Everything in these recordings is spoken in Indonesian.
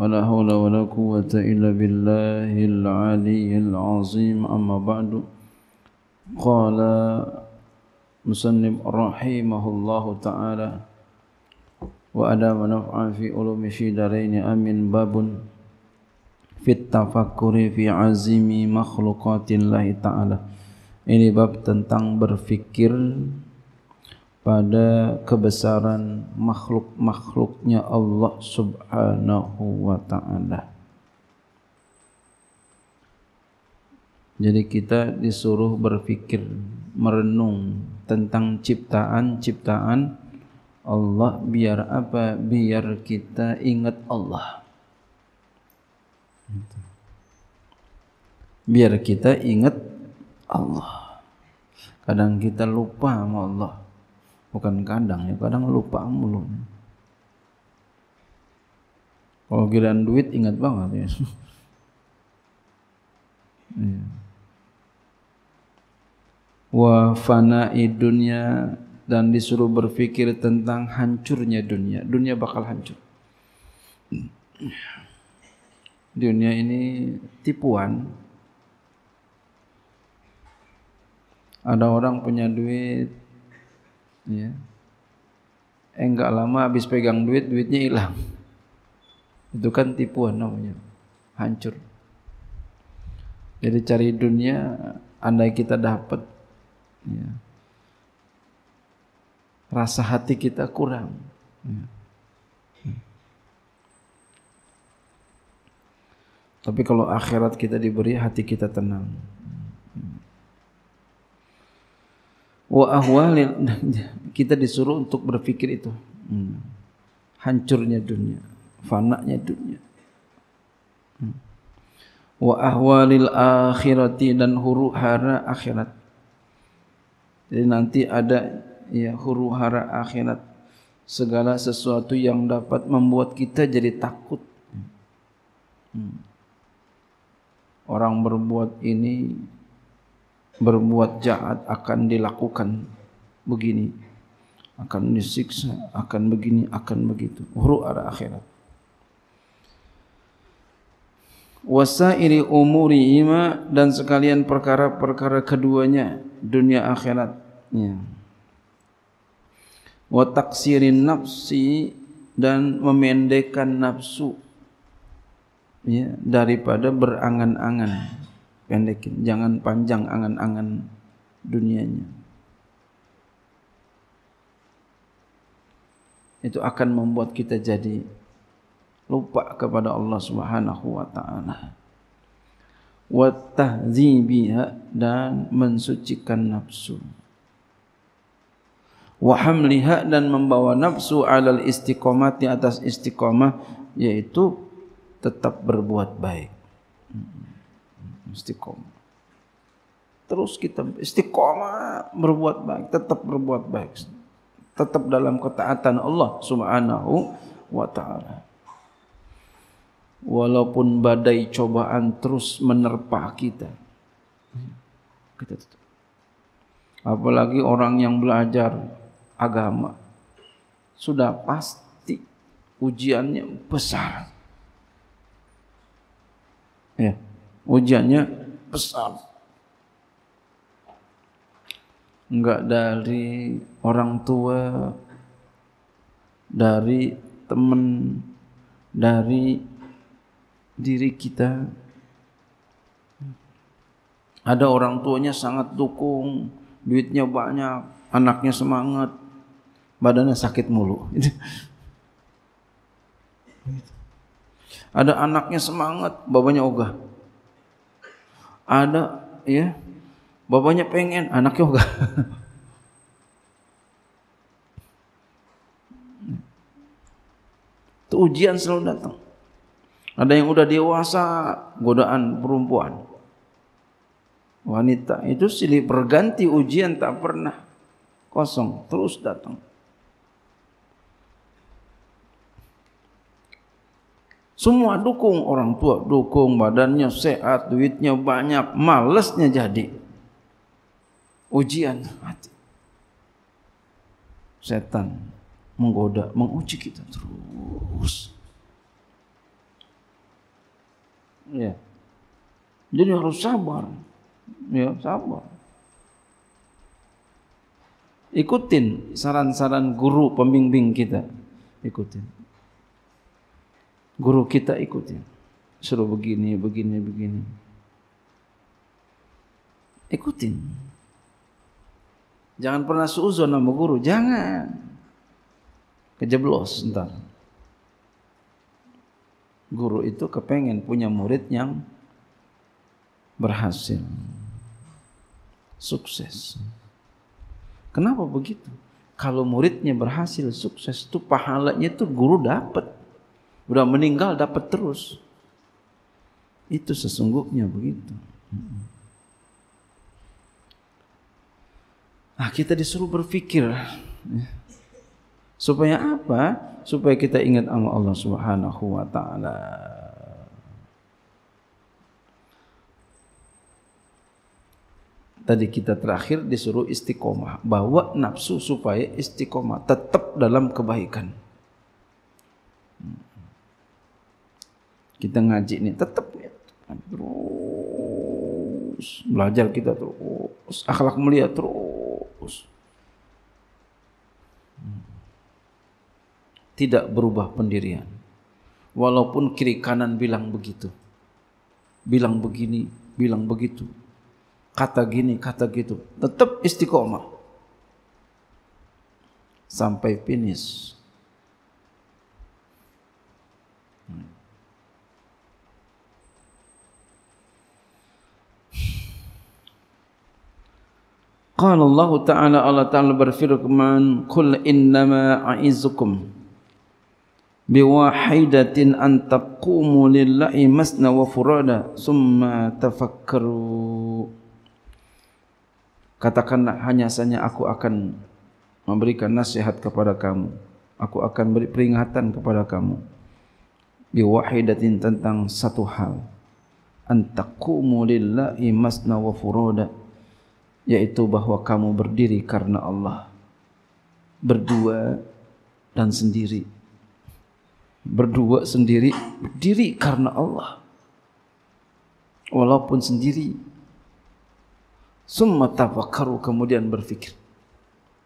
ولا حول ولا قوة إلا بالله العلي العظيم أما بعد قال مسلم رحمه الله تعالى وأدام نفعا في علوم شدرين أمن باب في التفكر في عزم مخلوقات الله تعالى ini bab tentang berfikir pada kebesaran makhluk-makhluknya Allah subhanahu wa ta'ala jadi kita disuruh berpikir merenung tentang ciptaan-ciptaan Allah biar apa? biar kita ingat Allah biar kita ingat Allah kadang kita lupa sama Allah bukan kandang ya kadang lupa mulu kalau giliran duit ingat banget ya iya. wa fana dunia dan disuruh berpikir tentang hancurnya dunia dunia bakal hancur dunia ini tipuan ada orang punya duit Ya. enggak eh, lama habis pegang duit, duitnya hilang. Itu kan tipuan namanya. Hancur. Jadi cari dunia andai kita dapat ya. Rasa hati kita kurang. Ya. Tapi kalau akhirat kita diberi hati kita tenang. wa ahwalil kita disuruh untuk berpikir itu hmm. hancurnya dunia fananya dunia hmm. wa ahwalil akhirati dan huru hara akhirat jadi nanti ada ya huru hara akhirat segala sesuatu yang dapat membuat kita jadi takut hmm. hmm. orang berbuat ini berbuat jahat akan dilakukan begini akan disiksa akan begini akan begitu huru ara akhirat wasairi umuri ima dan sekalian perkara-perkara keduanya dunia akhirat ya wa taksirin nafsi dan memendekkan nafsu ya daripada berangan-angan pendekin jangan panjang angan-angan dunianya itu akan membuat kita jadi lupa kepada Allah Subhanahu wa taala wa tahzibiha dan mensucikan nafsu wa hamliha dan membawa nafsu alal istiqomah di atas istiqomah yaitu tetap berbuat baik Istiqomah. Terus kita istiqomah berbuat baik, tetap berbuat baik. Tetap dalam ketaatan Allah Subhanahu wa taala. Walaupun badai cobaan terus menerpa kita. Kita tetap. Apalagi orang yang belajar agama sudah pasti ujiannya besar. Ya ujiannya besar. Enggak dari orang tua, dari teman, dari diri kita. Ada orang tuanya sangat dukung, duitnya banyak, anaknya semangat, badannya sakit mulu. Ada anaknya semangat, babanya ogah ada ya bapaknya pengen anaknya enggak itu ujian selalu datang ada yang udah dewasa godaan perempuan wanita itu silih berganti ujian tak pernah kosong terus datang Semua dukung orang tua, dukung badannya sehat, duitnya banyak, malesnya jadi. Ujian hati. Setan menggoda, menguji kita terus. Ya. Jadi harus sabar. Ya, sabar. Ikutin saran-saran guru pembimbing kita. Ikutin guru kita ikutin. Suruh begini, begini, begini. Ikutin. Jangan pernah suuzon sama guru, jangan. Kejeblos ntar. Guru itu kepengen punya murid yang berhasil. Sukses. Kenapa begitu? Kalau muridnya berhasil sukses itu pahalanya itu guru dapat. Udah meninggal dapat terus. Itu sesungguhnya begitu. Nah, kita disuruh berpikir ya. supaya apa? Supaya kita ingat sama Allah Subhanahu wa taala. Tadi kita terakhir disuruh istiqomah, bawa nafsu supaya istiqomah, tetap dalam kebaikan. kita ngaji ini tetap ya terus belajar kita terus akhlak mulia terus tidak berubah pendirian walaupun kiri kanan bilang begitu bilang begini bilang begitu kata gini kata gitu tetap istiqomah sampai finish Qala Allah Ta'ala Allah Ta'ala berfirman Qul innama a'izukum biwahidatin an taqumu lillahi masna wa furada summa tafakkaru Katakanlah hanya saja aku akan memberikan nasihat kepada kamu Aku akan beri peringatan kepada kamu biwahidatin tentang satu hal an lillahi masna wa furada yaitu bahwa kamu berdiri karena Allah berdua dan sendiri berdua sendiri berdiri karena Allah walaupun sendiri summa tafakkaru kemudian berfikir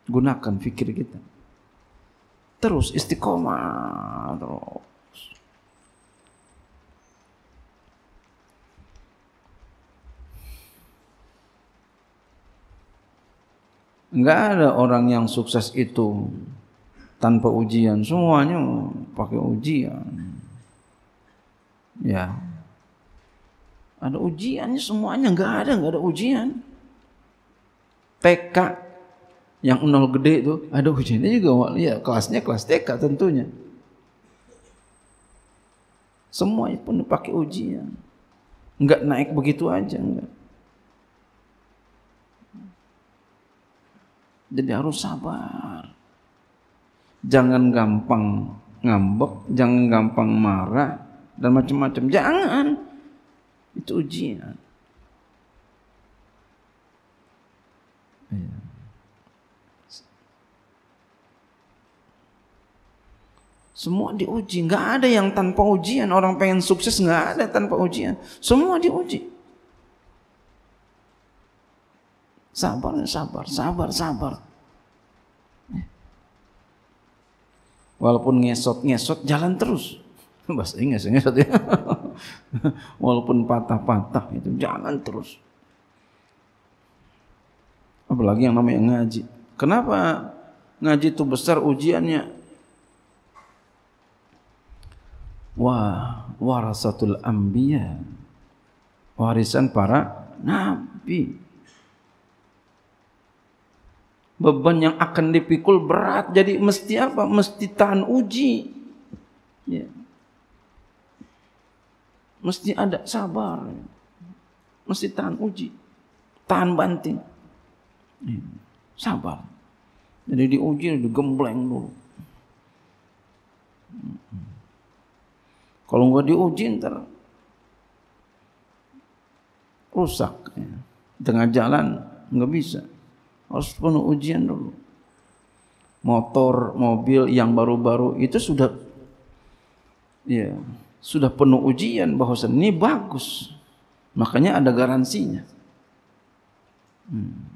gunakan fikir kita terus istiqomah terus Enggak ada orang yang sukses itu tanpa ujian. Semuanya pakai ujian. Ya. Ada ujiannya semuanya enggak ada, enggak ada ujian. TK yang nol gede itu ada ujiannya juga. Ya, kelasnya kelas TK tentunya. Semuanya pun dipakai ujian. Enggak naik begitu aja, enggak. Jadi harus sabar. Jangan gampang ngambek, jangan gampang marah dan macam-macam. Jangan. Itu ujian. Iya. Semua diuji, nggak ada yang tanpa ujian. Orang pengen sukses nggak ada tanpa ujian. Semua diuji. Sabar, sabar, sabar, sabar. Walaupun ngesot-ngesot jalan terus. Bahasa Inggris ya, ngesot ya. Walaupun patah-patah itu jalan terus. Apalagi yang namanya ngaji. Kenapa ngaji itu besar ujiannya? Wah, warasatul ambiya. Warisan para nabi beban yang akan dipikul berat jadi mesti apa mesti tahan uji ya. mesti ada sabar mesti tahan uji tahan banting ya. sabar jadi diuji digembleng dulu kalau nggak diuji ntar rusak ya. tengah jalan nggak bisa harus penuh ujian dulu motor mobil yang baru-baru itu sudah ya sudah penuh ujian bahwa ini bagus makanya ada garansinya hmm.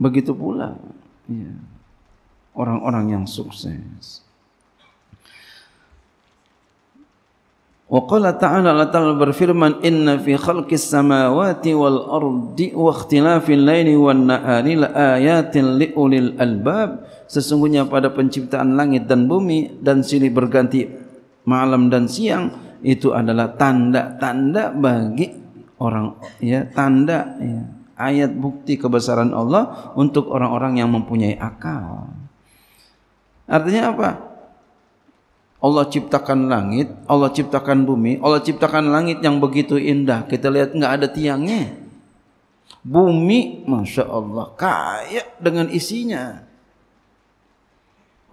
begitu pula ya, orang-orang yang sukses Wa qala ta'ala Allah ta'ala berfirman inna fi khalqis samawati wal ardi wa ikhtilafil laili wan nahari la ayatin liulil albab sesungguhnya pada penciptaan langit dan bumi dan sini berganti malam dan siang itu adalah tanda-tanda bagi orang ya tanda ya, ayat bukti kebesaran Allah untuk orang-orang yang mempunyai akal artinya apa Allah ciptakan langit, Allah ciptakan bumi, Allah ciptakan langit yang begitu indah. Kita lihat nggak ada tiangnya. Bumi, masya Allah, kaya dengan isinya.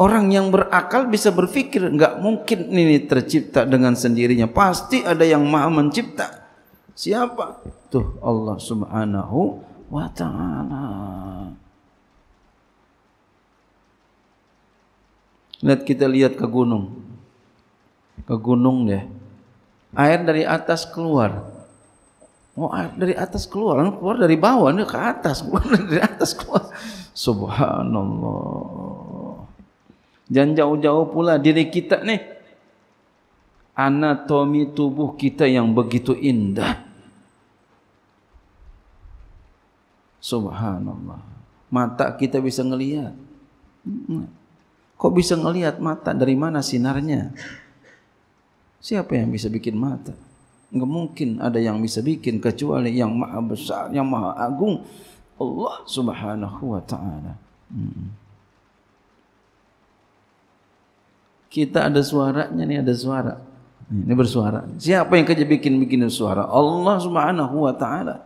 Orang yang berakal bisa berpikir nggak mungkin ini tercipta dengan sendirinya. Pasti ada yang maha mencipta. Siapa? Tuh Allah subhanahu wa ta'ala. Lihat kita lihat ke gunung ke gunung deh air dari atas keluar oh, air dari atas keluar kan keluar dari bawah ini ke atas keluar dari atas keluar subhanallah jangan jauh-jauh pula diri kita nih anatomi tubuh kita yang begitu indah subhanallah mata kita bisa ngelihat kok bisa ngelihat mata dari mana sinarnya Siapa yang bisa bikin mata? Enggak mungkin ada yang bisa bikin kecuali yang maha besar, yang maha agung. Allah subhanahu wa ta'ala. Hmm. Kita ada suaranya nih, ada suara. Ini bersuara. Siapa yang kerja bikin bikin suara? Allah subhanahu wa ta'ala.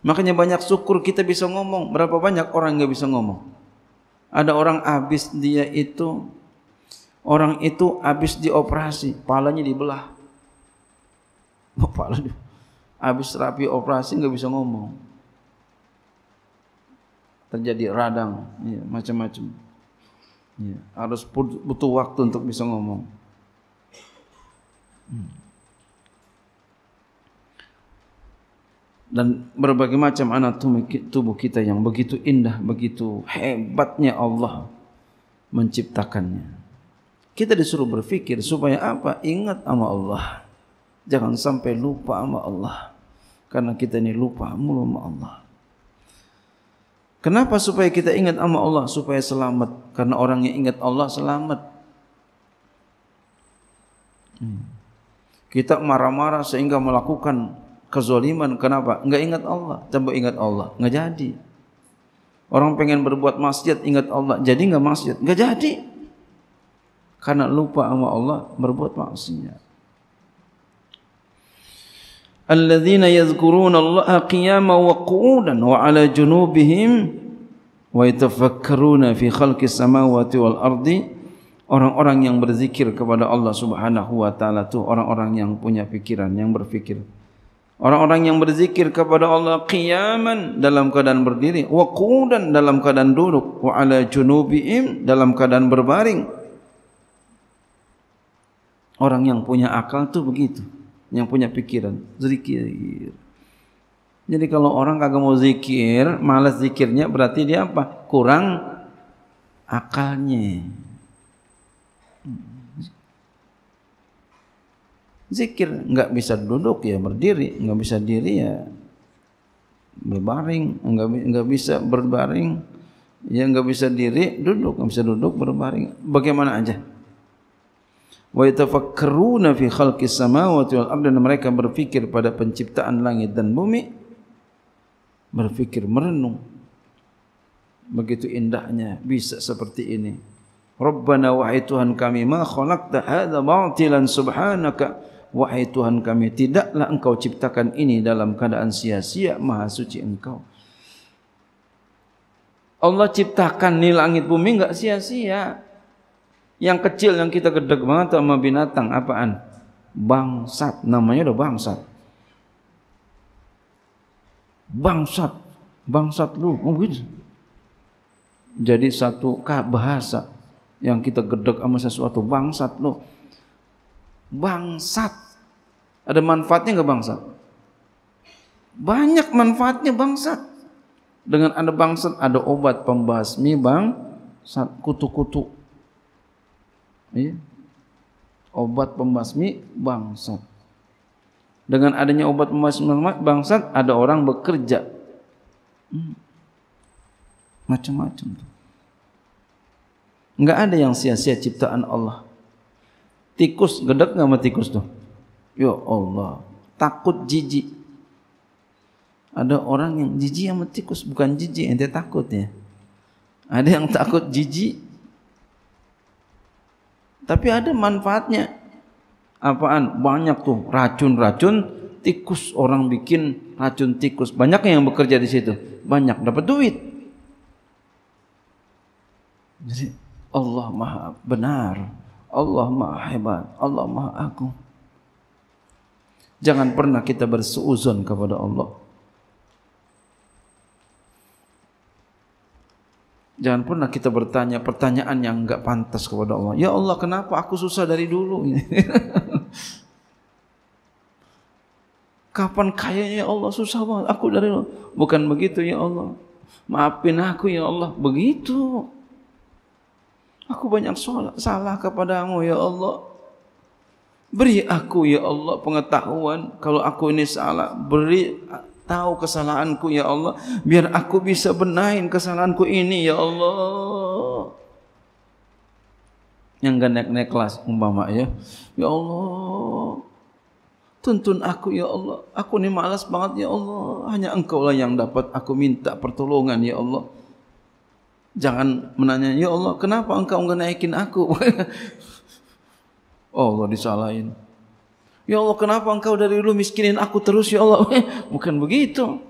Makanya banyak syukur kita bisa ngomong. Berapa banyak orang enggak bisa ngomong? Ada orang habis dia itu Orang itu habis dioperasi, palanya dibelah. Pala habis terapi operasi nggak bisa ngomong. Terjadi radang, ya, macam-macam. Ya, harus butuh waktu untuk bisa ngomong. Hmm. dan berbagai macam anatomi tubuh kita yang begitu indah, begitu hebatnya Allah menciptakannya. Kita disuruh berfikir supaya apa? Ingat sama Allah. Jangan sampai lupa sama Allah. Karena kita ini lupa mulu sama Allah. Kenapa supaya kita ingat sama Allah supaya selamat? Karena orang yang ingat Allah selamat. Hmm. Kita marah-marah sehingga melakukan kezaliman. Kenapa? Enggak ingat Allah. Coba ingat Allah. Enggak jadi. Orang pengen berbuat masjid, ingat Allah. Jadi enggak masjid, Enggak jadi karena lupa sama Allah berbuat maksiat. Alladzina yadhkuruna Allah qiyaman wa qu'udan wa 'ala junubihim wa yatafakkaruna fi khalqi samawati wal ardi orang-orang yang berzikir kepada Allah Subhanahu wa taala tuh orang-orang yang punya pikiran yang berfikir orang-orang yang berzikir kepada Allah qiyaman dalam keadaan berdiri wa qu'udan dalam keadaan duduk wa 'ala junubihim dalam keadaan berbaring Orang yang punya akal tuh begitu, yang punya pikiran, zikir. Jadi kalau orang kagak mau zikir, malas zikirnya berarti dia apa? Kurang akalnya. Zikir nggak bisa duduk ya berdiri, nggak bisa diri ya berbaring, nggak nggak bisa berbaring, ya nggak bisa diri duduk, nggak bisa duduk berbaring. Bagaimana aja? wa yatafakkaruna fi khalqis samawati wal ardh mereka berfikir pada penciptaan langit dan bumi berfikir merenung begitu indahnya bisa seperti ini rabbana wahai tuhan kami ma khalaqta hadha batilan subhanaka wahai tuhan kami tidaklah engkau ciptakan ini dalam keadaan sia-sia maha suci engkau Allah ciptakan ni langit bumi enggak sia-sia. yang kecil yang kita gedeg banget sama binatang apaan? Bangsat, namanya udah bangsat. Bangsat, bangsat lu, oh gitu. Jadi satu bahasa yang kita gedeg sama sesuatu bangsat lu. Bangsat. Ada manfaatnya nggak bangsat? Banyak manfaatnya bangsat. Dengan ada bangsat ada obat pembasmi bang kutu-kutu ya, obat pembasmi bangsat. Dengan adanya obat pembasmi bangsat, ada orang bekerja. macam Macam-macam. Enggak ada yang sia-sia ciptaan Allah. Tikus, gedek nggak sama tikus tuh? Ya Allah, takut jijik. Ada orang yang jijik sama tikus, bukan jijik, ente takut ya. Ada yang takut jijik, tapi ada manfaatnya. Apaan? Banyak tuh racun-racun tikus orang bikin racun tikus. Banyak yang bekerja di situ. Banyak dapat duit. Jadi Allah Maha benar. Allah Maha hebat. Allah Maha agung. Jangan pernah kita bersuuzon kepada Allah. Jangan pernah kita bertanya pertanyaan yang enggak pantas kepada Allah. Ya Allah, kenapa aku susah dari dulu? Kapan kayanya ya Allah susah banget aku dari dulu. Bukan begitu ya Allah. Maafin aku ya Allah. Begitu. Aku banyak salah, salah kepadamu ya Allah. Beri aku ya Allah pengetahuan kalau aku ini salah. Beri tahu kesalahanku ya Allah biar aku bisa benahin kesalahanku ini ya Allah yang gak naik naik kelas umpama ya ya Allah tuntun aku ya Allah aku ni malas banget ya Allah hanya engkau lah yang dapat aku minta pertolongan ya Allah jangan menanya ya Allah kenapa engkau gak naikin aku oh, Allah disalahin Ya Allah kenapa engkau dari dulu miskinin aku terus ya Allah. Bukan begitu.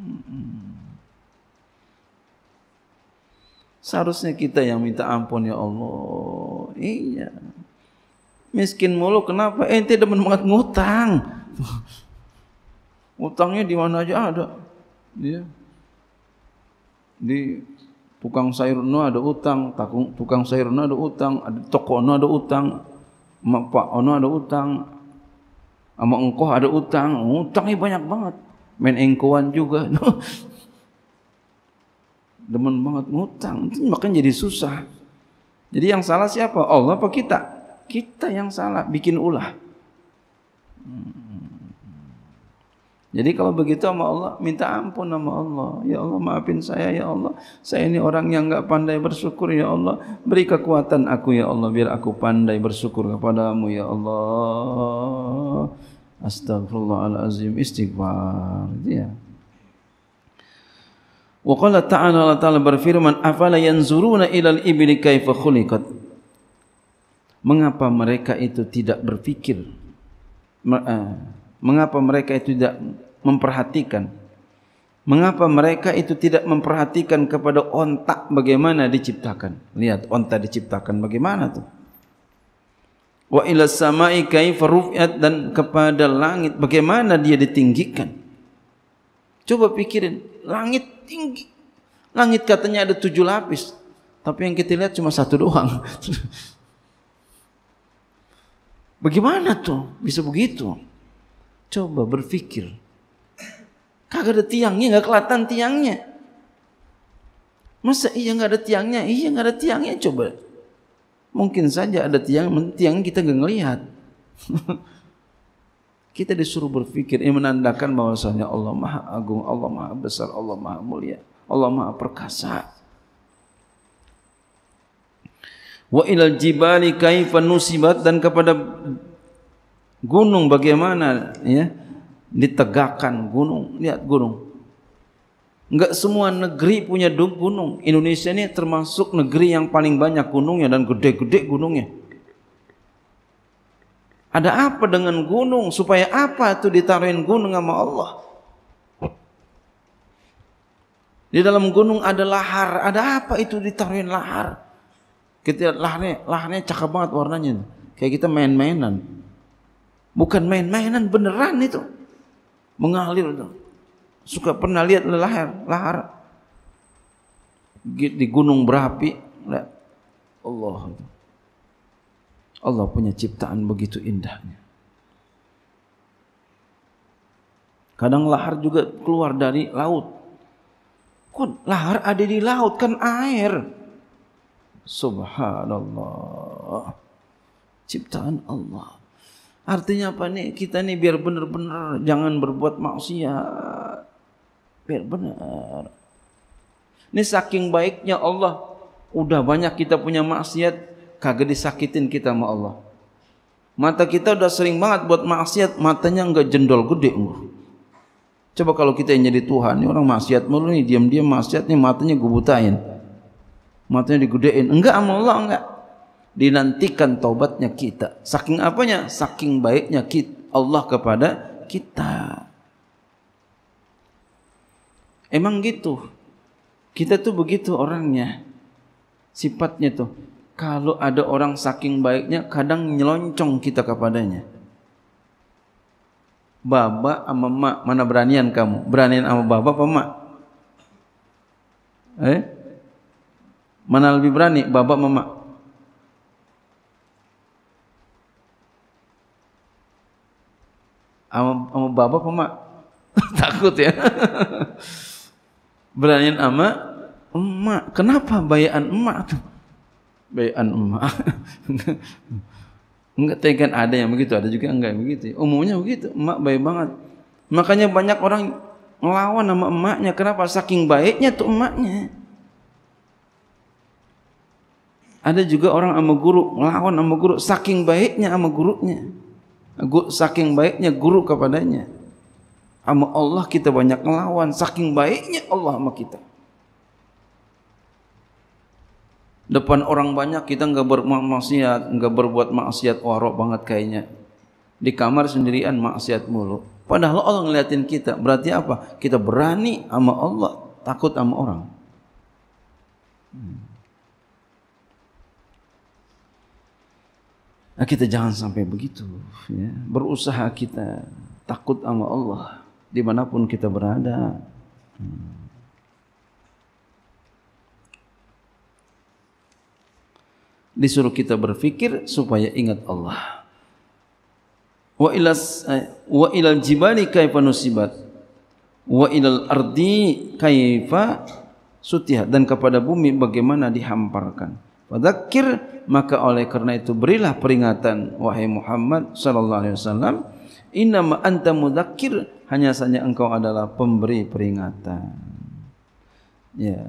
Hmm. Seharusnya kita yang minta ampun ya Allah. Iya. Miskin mulu kenapa? Eh, ente demen banget ngutang. Utangnya di mana aja ada. Iya di tukang sayur no ada utang, takung tukang sayur no ada utang, ada toko no ada utang, mak pak no ada utang, sama engkau ada utang, oh, utangnya banyak banget. Main engkauan juga. Demen banget utang, Makanya jadi susah. Jadi yang salah siapa? Allah apa kita? Kita yang salah bikin ulah. Hmm. Jadi kalau begitu sama Allah, minta ampun sama Allah. Ya Allah, maafin saya ya Allah. Saya ini orang yang enggak pandai bersyukur ya Allah. Beri kekuatan aku ya Allah biar aku pandai bersyukur kepadamu ya Allah. Astagfirullahalazim. Istighfar. Ya. Wa qala ta'ala Allah ta'ala berfirman, "Afala yanzuruna ilal ibli kaifa khuliqat?" Mengapa mereka itu tidak berpikir? Mengapa mereka itu tidak memperhatikan? Mengapa mereka itu tidak memperhatikan kepada ontak bagaimana diciptakan? Lihat ontak diciptakan bagaimana tuh? Wa ila samai kaifa rufiat dan kepada langit bagaimana dia ditinggikan? Coba pikirin, langit tinggi. Langit katanya ada tujuh lapis, tapi yang kita lihat cuma satu doang. bagaimana tuh bisa begitu? Coba berpikir. Kagak ada tiangnya, nggak kelihatan tiangnya. Masa iya nggak ada tiangnya? Iya nggak ada tiangnya coba. Mungkin saja ada tiang, tiang kita nggak ngelihat. kita disuruh berpikir ini menandakan bahwasanya Allah Maha Agung, Allah Maha Besar, Allah Maha Mulia, Allah Maha Perkasa. Wa ilal jibali kaifa nusibat dan kepada Gunung bagaimana ya ditegakkan gunung, lihat gunung. Enggak semua negeri punya gunung. Indonesia ini termasuk negeri yang paling banyak gunungnya dan gede-gede gunungnya. Ada apa dengan gunung? Supaya apa itu ditaruhin gunung sama Allah? Di dalam gunung ada lahar. Ada apa itu ditaruhin lahar? Kita laharnya, laharnya cakep banget warnanya. Kayak kita main-mainan. Bukan main-mainan beneran itu. Mengalir itu. Suka pernah lihat lahar, lahar di gunung berapi. Allah Allah punya ciptaan begitu indahnya. Kadang lahar juga keluar dari laut. Kok lahar ada di laut kan air. Subhanallah. Ciptaan Allah. Artinya apa nih? Kita nih biar benar-benar jangan berbuat maksiat. Biar benar. Ini saking baiknya Allah. Udah banyak kita punya maksiat. Kagak disakitin kita sama Allah. Mata kita udah sering banget buat maksiat. Matanya enggak jendol gede. Coba kalau kita yang jadi Tuhan. Ini orang maksiat mulu nih. Diam-diam maksiat nih matanya gue butain. Matanya digedein. Enggak sama Allah enggak dinantikan taubatnya kita. Saking apanya? Saking baiknya kita, Allah kepada kita. Emang gitu. Kita tuh begitu orangnya. Sifatnya tuh. Kalau ada orang saking baiknya, kadang nyeloncong kita kepadanya. Baba sama mak, mana beranian kamu? Beranian sama baba apa mak? Eh? Mana lebih berani, baba sama mak? Bapak emak takut ya beraniin ama emak kenapa bayaan emak tuh bayaan emak enggak tega ada yang begitu ada juga enggak begitu ya. umumnya begitu emak baik banget makanya banyak orang ngelawan sama emaknya kenapa saking baiknya tuh emaknya ada juga orang ama guru ngelawan ama guru saking baiknya ama gurunya saking baiknya guru kepadanya. Sama Allah kita banyak melawan saking baiknya Allah sama kita. Depan orang banyak kita enggak bermaksiat, enggak berbuat maksiat warok banget kayaknya. Di kamar sendirian maksiat mulu. Padahal Allah ngeliatin kita, berarti apa? Kita berani sama Allah, takut sama orang. Hmm. Nah, kita jangan sampai begitu. Ya. Berusaha kita takut sama Allah dimanapun kita berada. Hmm. Disuruh kita berfikir supaya ingat Allah. Wa ilas eh, wa ilal jibali kaifa nusibat wa ilal ardi kaifa sutiha dan kepada bumi bagaimana dihamparkan. Wadzakir maka oleh karena itu berilah peringatan wahai Muhammad sallallahu alaihi wasallam innama anta mudzakir hanya saja engkau adalah pemberi peringatan. Ya.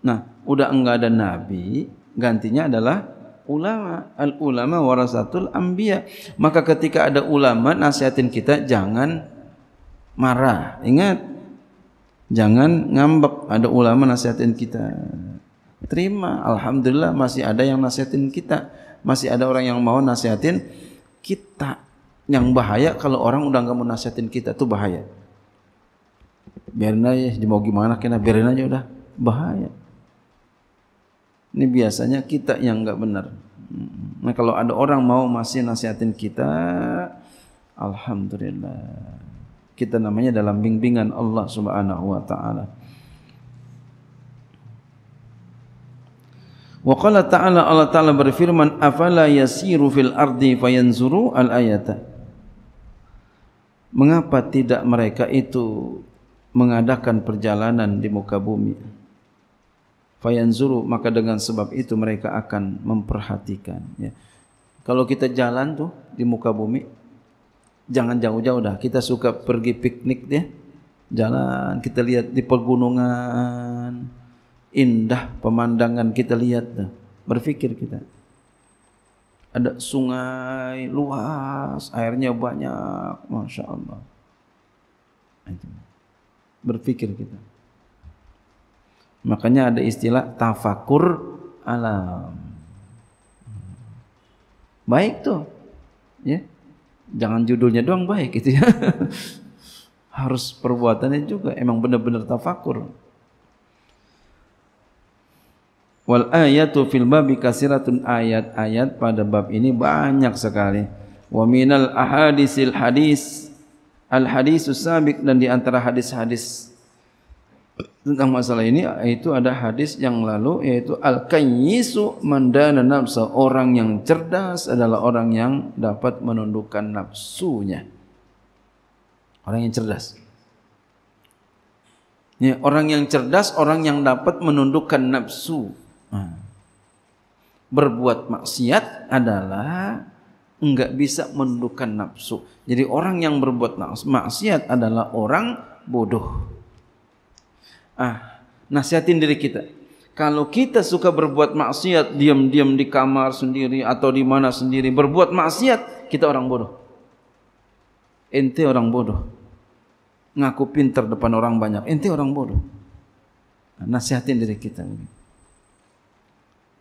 Nah, udah enggak ada nabi, gantinya adalah ulama al ulama warasatul anbiya maka ketika ada ulama nasihatin kita jangan marah ingat jangan ngambek ada ulama nasihatin kita terima. Alhamdulillah masih ada yang nasihatin kita. Masih ada orang yang mau nasihatin kita. Yang bahaya kalau orang udah nggak mau nasihatin kita tuh bahaya. Biarin aja mau gimana kena biarin aja udah bahaya. Ini biasanya kita yang nggak benar. Hmm. Nah kalau ada orang mau masih nasihatin kita, alhamdulillah. Kita namanya dalam bimbingan Allah Subhanahu wa taala. Wa qala ta'ala Allah ta'ala berfirman afala yasiru fil ardi fayanzuru al ayata. Mengapa tidak mereka itu mengadakan perjalanan di muka bumi? Fayanzuru maka dengan sebab itu mereka akan memperhatikan ya. Kalau kita jalan tuh di muka bumi jangan jauh-jauh dah. Kita suka pergi piknik ya. Jalan kita lihat di pegunungan, indah pemandangan kita lihat dah. Berpikir kita. Ada sungai luas, airnya banyak, masya Allah. Berpikir kita. Makanya ada istilah tafakur alam. Baik tuh. Ya. Jangan judulnya doang baik gitu ya. Harus perbuatannya juga emang benar-benar tafakur. wal ayatu fil babi kasiratun ayat-ayat pada bab ini banyak sekali wa minal ahadisil hadis al hadisus sabiq dan di antara hadis-hadis tentang masalah ini itu ada hadis yang lalu yaitu al kayyisu mandana nafsu orang yang cerdas adalah orang yang dapat menundukkan nafsunya orang yang cerdas ya, orang yang cerdas orang yang dapat menundukkan nafsu Hmm. Berbuat maksiat adalah enggak bisa menundukkan nafsu. Jadi orang yang berbuat maksiat adalah orang bodoh. Ah, nasihatin diri kita. Kalau kita suka berbuat maksiat, diam-diam di kamar sendiri atau di mana sendiri, berbuat maksiat, kita orang bodoh. Ente orang bodoh. Ngaku pinter depan orang banyak, ente orang bodoh. Nah, nasihatin diri kita.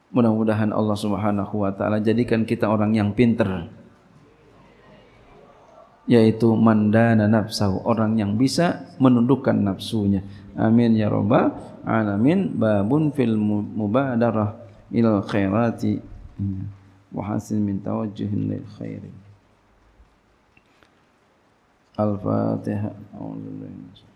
Mudah-mudahan Allah Subhanahu wa taala jadikan kita orang yang pinter. Yaitu mandana nafsahu, orang yang bisa menundukkan nafsunya. Amin ya rabbal alamin. Babun fil mubadarah ilal khairati wa hasin min tawajjuhin lil khairi. Al-Fatihah.